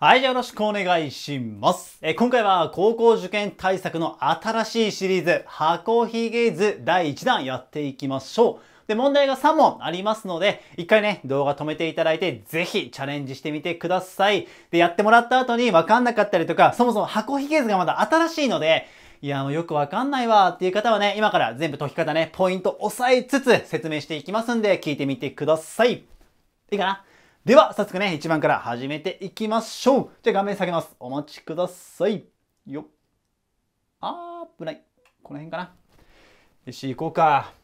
はい、じゃよろしくお願いします。え今回は高校受験対策の新しいシリーズ、箱ひげ図第1弾やっていきましょう。で、問題が3問ありますので、一回ね、動画止めていただいて、ぜひチャレンジしてみてください。で、やってもらった後にわかんなかったりとか、そもそも箱ひげ図がまだ新しいので、いや、もうよくわかんないわっていう方はね、今から全部解き方ね、ポイント押さえつつ説明していきますんで、聞いてみてください。いいかなでは、早速ね、1番から始めていきましょう。じゃあ画面下げます。お待ちください。よっ。あー、危ない。この辺かな。よし、行こうか。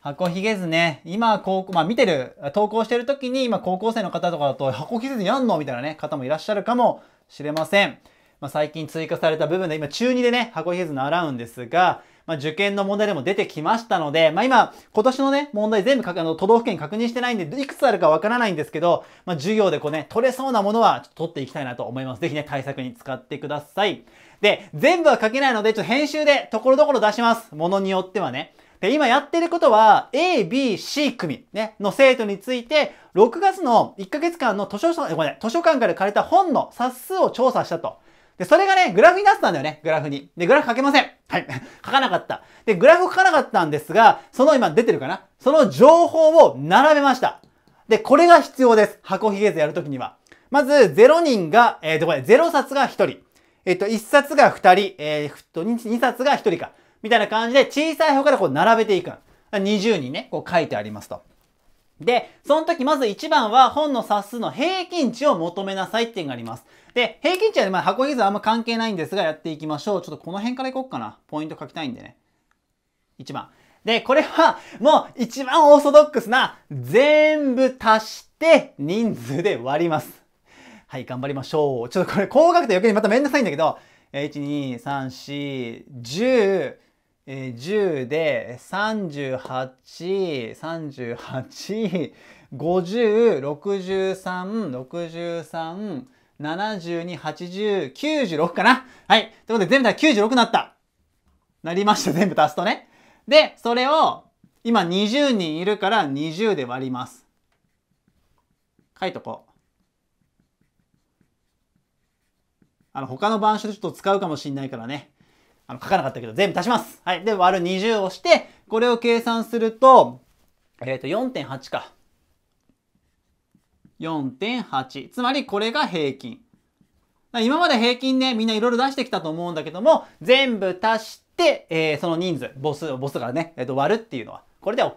箱ひげ図ね、今、高校、まあ見てる、投稿してる時に、今高校生の方とかだと、箱ひげ図やんのみたいなね、方もいらっしゃるかもしれません。まあ最近追加された部分で、今中2でね、箱ひげ図習うんですが、まあ、受験の問題でも出てきましたので、まあ、今、今年のね、問題全部あの都道府県確認してないんで、いくつあるかわからないんですけど、まあ、授業でこうね、取れそうなものはちょっと取っていきたいなと思います。ぜひね、対策に使ってください。で、全部は書けないので、ちょっと編集でところどころ出します。ものによってはね。で、今やってることは、A、B、C 組、ね、の生徒について、6月の1ヶ月間の図書、ごめん、ね、図書館から借りた本の冊数を調査したと。で、それがね、グラフになってたんだよね、グラフに。で、グラフ書けません。はい。書かなかった。で、グラフ書かなかったんですが、その今出てるかなその情報を並べました。で、これが必要です。箱ひげ図やるときには。まず、0人が、えっ、ー、と、これ、0冊が1人。えっ、ー、と、1冊が2人、えー、っと2冊が1人か。みたいな感じで、小さい方からこう並べていく。20人ね、こう書いてありますと。で、その時まず1番は本の冊数の平均値を求めなさいっていうのがあります。で、平均値はまあ箱絵図はあんま関係ないんですがやっていきましょう。ちょっとこの辺からいこうかな。ポイント書きたいんでね。1番。で、これはもう一番オーソドックスな全部足して人数で割ります。はい、頑張りましょう。ちょっとこれ高額で余計にまためんどくさいんだけど、1、2、3、4、10、え10で3 8 3 8 5 0 6 3 6 3 7 2 8 0 9 6かなはい。ということで全部だ96になったなりました。全部足すとね。で、それを今20人いるから20で割ります。書いとこう。あの、他の番書でちょっと使うかもしんないからね。あの書かなかったけど全部足します。はい。で、割る20をして、これを計算すると、えっ、ー、と、4.8か。4.8。つまりこれが平均。今まで平均ね、みんないろいろ出してきたと思うんだけども、全部足して、えー、その人数、ボス、ボスからね、えっ、ー、と、割るっていうのは、これで OK。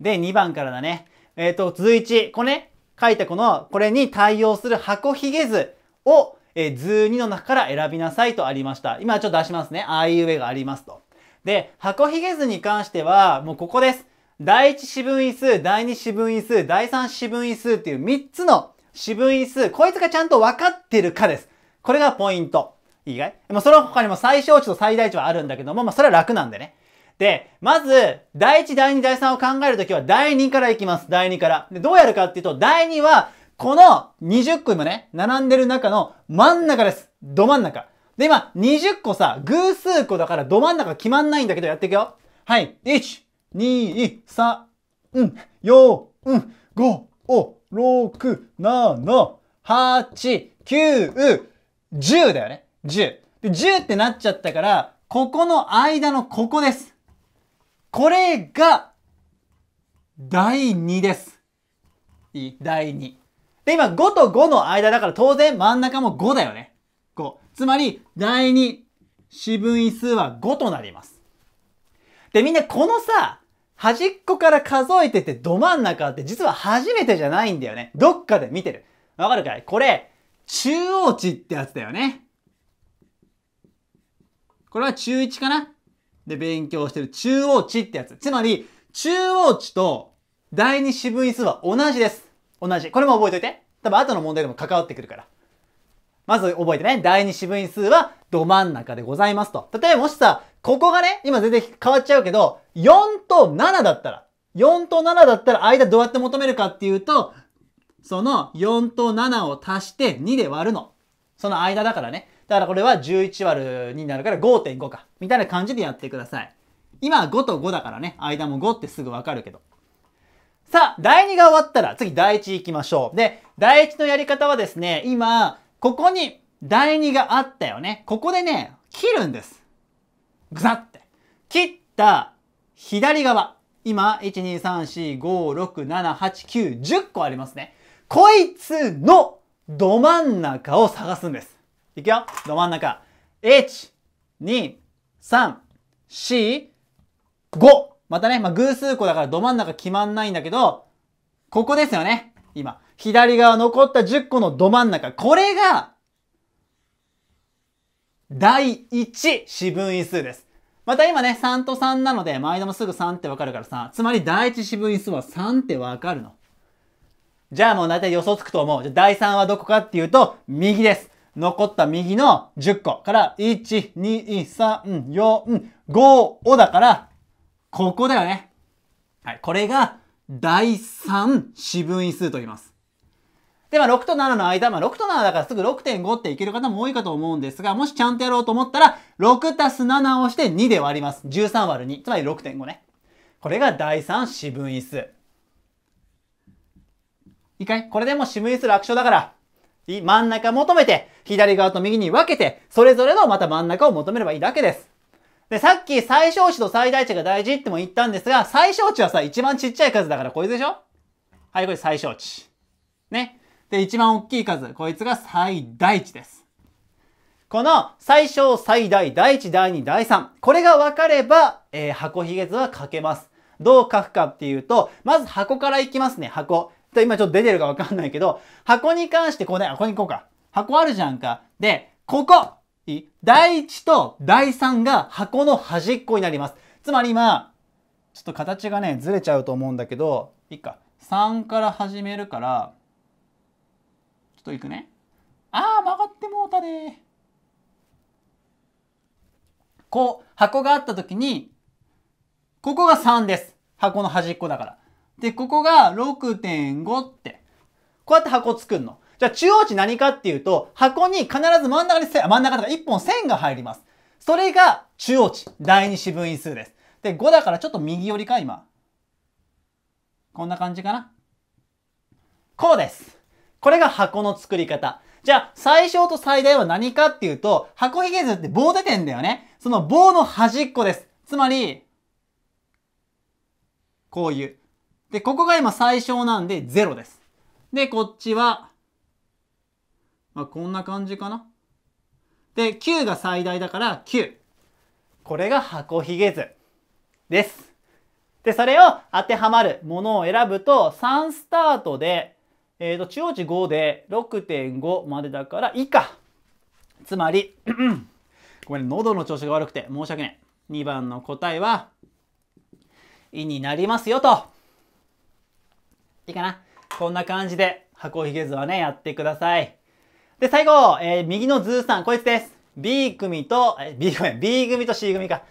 で、2番からだね。えっ、ー、と、いて、これね、書いたこの、これに対応する箱ひげ図を、えー、図2の中から選びなさいとありました。今ちょっと出しますね。ああいう絵がありますと。で、箱ひげ図に関しては、もうここです。第1四分位数、第2四分位数、第3四分位数っていう3つの四分位数、こいつがちゃんと分かってるかです。これがポイント。いいかいもうその他にも最小値と最大値はあるんだけども、まあそれは楽なんでね。で、まず、第1、第2、第3を考えるときは、第2からいきます。第2から。で、どうやるかっていうと、第2は、この20個今ね、並んでる中の真ん中です。ど真ん中。で、今、20個さ、偶数個だからど真ん中決まんないんだけどやっていくよ。はい。1、2、3、うん、4、うん、5、お、6、7、8、9、10だよね。10。で、10ってなっちゃったから、ここの間のここです。これが、第2です。いい第2。で、今5と5の間だから当然真ん中も5だよね。5。つまり、第2四分位数は5となります。で、みんなこのさ、端っこから数えててど真ん中って実は初めてじゃないんだよね。どっかで見てる。わかるかいこれ、中央値ってやつだよね。これは中1かなで勉強してる中央値ってやつ。つまり、中央値と第2四分位数は同じです。同じ。これも覚えといて。多分後の問題でも関わってくるから。まず覚えてね。第2四分位数はど真ん中でございますと。例えばもしさ、ここがね、今全然変わっちゃうけど、4と7だったら、4と7だったら間どうやって求めるかっていうと、その4と7を足して2で割るの。その間だからね。だからこれは11割る2になるから5.5か。みたいな感じでやってください。今は5と5だからね。間も5ってすぐわかるけど。さあ、第2が終わったら次第1行きましょう。で、第1のやり方はですね、今、ここに第2があったよね。ここでね、切るんです。ぐザって。切った左側。今、1,2,3,4,5,6,7,8,9,10個ありますね。こいつのど真ん中を探すんです。いくよ。ど真ん中。1、2、3、4、5。またね、まあ、偶数個だからど真ん中決まんないんだけど、ここですよね。今。左側残った10個のど真ん中。これが、第1四分位数です。また今ね、3と3なので、度もすぐ3ってわかるからさ、つまり第1四分位数は3ってわかるの。じゃあもう大体予想つくと思う。じゃあ第3はどこかっていうと、右です。残った右の10個から、1、2、3、4、5、をだから、ここだよね。はい。これが第3四分位数と言います。で、まあ、6と7の間、まあ、6と7だからすぐ6.5っていける方も多いかと思うんですが、もしちゃんとやろうと思ったら、6たす7をして2で割ります。13割る2。つまり6.5ね。これが第3四分位数。いいかいこれでも四分位数楽勝だから、真ん中求めて、左側と右に分けて、それぞれのまた真ん中を求めればいいだけです。で、さっき最小値と最大値が大事っても言ったんですが、最小値はさ、一番ちっちゃい数だからこいつでしょはい、これ最小値。ね。で、一番大きい数、こいつが最大値です。この最小、最大、第1、第2、第3。これが分かれば、えー、箱ひげ図は書けます。どう書くかっていうと、まず箱からいきますね、箱。今ちょっと出てるか分かんないけど、箱に関してこうね、ここに行こうか。箱あるじゃんか。で、ここ第1と第3が箱の端っこになります。つまり今、ちょっと形がね、ずれちゃうと思うんだけど、いいか。3から始めるから、ちょっといくね。あー、曲がってもうたでこう、箱があった時に、ここが3です。箱の端っこだから。で、ここが6.5って。こうやって箱作るの。じゃあ中央値何かっていうと、箱に必ず真ん中に線、真ん中とか1本線が入ります。それが中央値、第二四分位数です。で、5だからちょっと右寄りか、今。こんな感じかな。こうです。これが箱の作り方。じゃあ、最小と最大は何かっていうと、箱ひげ図って棒出てんだよね。その棒の端っこです。つまり、こういう。で、ここが今最小なんで0です。で、こっちはまあ、こんな感じかな。で、9が最大だから9。これが箱ひげ図です。で、それを当てはまるものを選ぶと、3スタートで、えっ、ー、と、中央値5で6.5までだから以下。つまり、ごめん、喉の調子が悪くて申し訳ない。2番の答えは、いになりますよと。いいかなこんな感じで箱ひげ図はね、やってください。で、最後、えー、右のズーさん、こいつです。B 組と、え B 組、B 組と C 組か。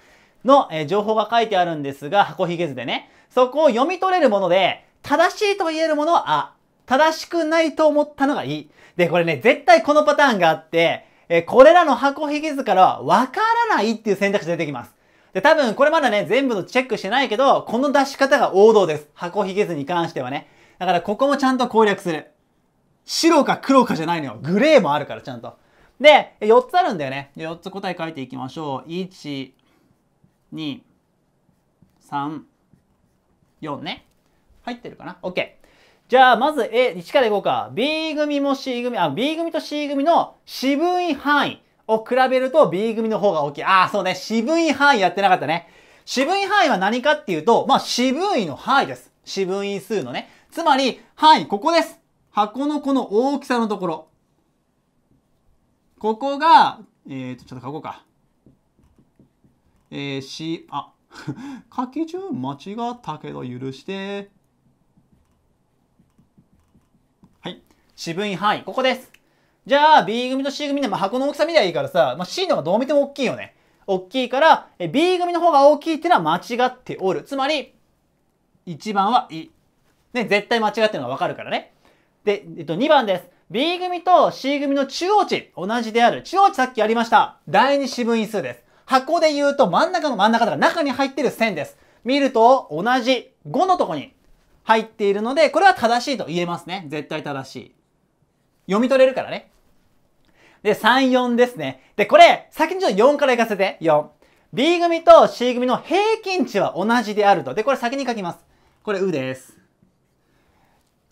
の、えー、情報が書いてあるんですが、箱ひげ図でね。そこを読み取れるもので、正しいと言えるものはあ。正しくないと思ったのがいい。で、これね、絶対このパターンがあって、えー、これらの箱ひげ図からはわからないっていう選択肢出てきます。で、多分これまだね、全部のチェックしてないけど、この出し方が王道です。箱ひげ図に関してはね。だからここもちゃんと攻略する。白か黒かじゃないのよ。グレーもあるから、ちゃんと。で、4つあるんだよね。4つ答え書いていきましょう。1、2、3、4ね。入ってるかな ?OK。じゃあ、まず A、1からいこうか。B 組も C 組、あ、B 組と C 組の渋い範囲を比べると B 組の方が大きい。ああ、そうね。渋い範囲やってなかったね。渋い範囲は何かっていうと、まあ、渋いの範囲です。四分数のね。つまり、範囲ここです。箱のこの大きさのところ。ここが、えっ、ー、と、ちょっと書こうか。えー、し、あ、書き順間違ったけど許して。はい。渋い範囲、ここです。じゃあ、B 組と C 組で、まあ、箱の大きさ見りゃいいからさ、まあ、C の方がどう見ても大きいよね。大きいから、B 組の方が大きいってのは間違っておる。つまり、1番は E。ね、絶対間違ってるのがわかるからね。で、えっと、2番です。B 組と C 組の中央値、同じである。中央値さっきありました。第2四分位数です。箱で言うと真ん中の真ん中だから中に入ってる線です。見ると同じ5のとこに入っているので、これは正しいと言えますね。絶対正しい。読み取れるからね。で、3、4ですね。で、これ、先にちょっと4から行かせて。4。B 組と C 組の平均値は同じであると。で、これ先に書きます。これ、うです。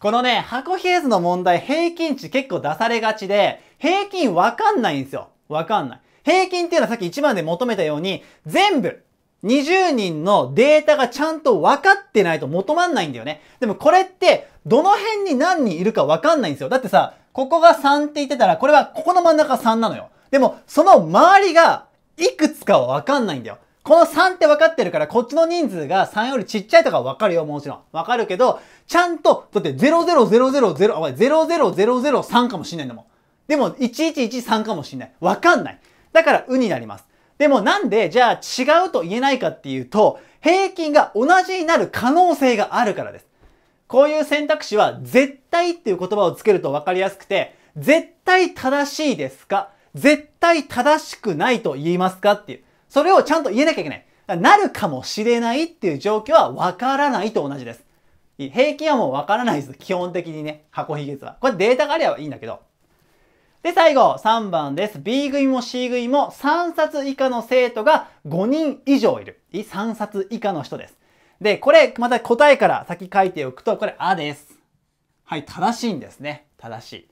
このね、箱ヒエズの問題、平均値結構出されがちで、平均わかんないんですよ。わかんない。平均っていうのはさっき1番で求めたように、全部、20人のデータがちゃんと分かってないと求まんないんだよね。でもこれって、どの辺に何人いるか分かんないんですよ。だってさ、ここが3って言ってたら、これはここの真ん中3なのよ。でも、その周りがいくつかは分かんないんだよ。この3って分かってるから、こっちの人数が3よりちっちゃいとか分かるよ、もちろん。分かるけど、ちゃんと、だって00000、あ、00003かもしんないんだもん。でも、1113かもしんない。分かんない。だから、うになります。でもなんで、じゃあ違うと言えないかっていうと、平均が同じになる可能性があるからです。こういう選択肢は、絶対っていう言葉をつけると分かりやすくて、絶対正しいですか絶対正しくないと言いますかっていう。それをちゃんと言えなきゃいけない。なるかもしれないっていう状況はわからないと同じです。平均はもうわからないです。基本的にね、箱ひげ図は。これデータがあればいいんだけど。で、最後、3番です。B 組も C 組も3冊以下の生徒が5人以上いる。3冊以下の人です。で、これ、また答えから先書いておくと、これ、あです。はい、正しいんですね。正しい。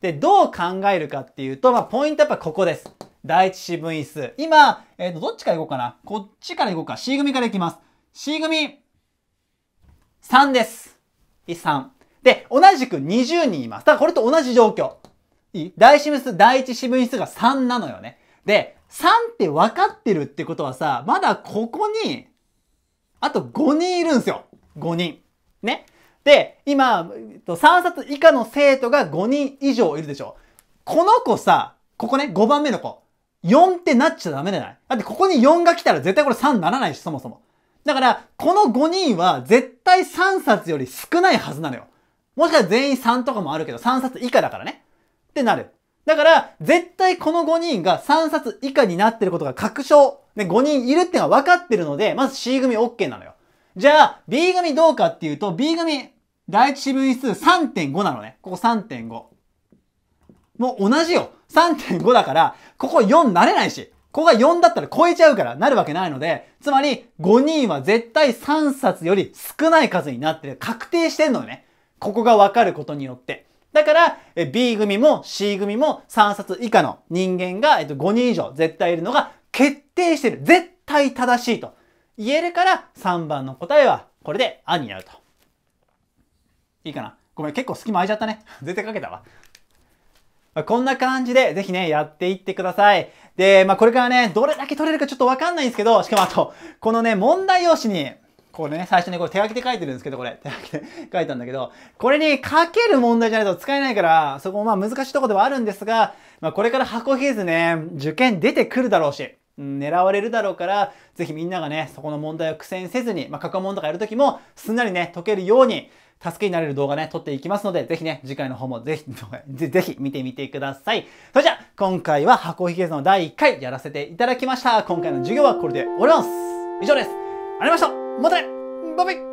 で、どう考えるかっていうと、まあ、ポイントやっぱここです。第一四分位数。今、えー、とどっちから行こうかな。こっちから行こうか。C 組からいきます。C 組、3です。3。で、同じく20人います。だからこれと同じ状況。いい第四分数、第一四分位数が3なのよね。で、3って分かってるってことはさ、まだここに、あと5人いるんですよ。5人。ね。で、今、3冊以下の生徒が5人以上いるでしょ。この子さ、ここね、5番目の子。4ってなっちゃダメじゃないだってここに4が来たら絶対これ3にならないし、そもそも。だから、この5人は絶対3冊より少ないはずなのよ。もしかしたら全員3とかもあるけど、3冊以下だからね。ってなる。だから、絶対この5人が3冊以下になってることが確証。ね、5人いるってのは分かってるので、まず C 組 OK なのよ。じゃあ、B 組どうかっていうと、B 組、第一四分位数3.5なのね。ここ3.5。もう同じよ。3.5だから、ここ4なれないし、ここが4だったら超えちゃうからなるわけないので、つまり5人は絶対3冊より少ない数になってる。確定してんのね。ここがわかることによって。だから、B 組も C 組も3冊以下の人間が、えっと、5人以上絶対いるのが決定してる。絶対正しいと言えるから、3番の答えはこれであになると。いいかなごめん、結構隙間空いちゃったね。絶対かけたわ。まあ、こんな感じでぜひね、やっていってください。で、まあこれからね、どれだけ取れるかちょっとわかんないんですけど、しかもあと、このね、問題用紙に、これね、最初にこれ手書きで書いてるんですけど、これ、手書きで書いたんだけど、これに書ける問題じゃないと使えないから、そこもまあ難しいとこではあるんですが、まあこれから箱ひげずね、受験出てくるだろうし、狙われるだろうから、ぜひみんながね、そこの問題を苦戦せずに、まあ、過去問とかやるときも、すんなりね、解けるように、助けになれる動画ね、撮っていきますので、ぜひね、次回の方もぜひ、ぜひ見てみてください。それじゃあ、今回は箱ひげ図の第1回やらせていただきました。今回の授業はこれで終わります。以上です。ありがとうございました。またねバイバイ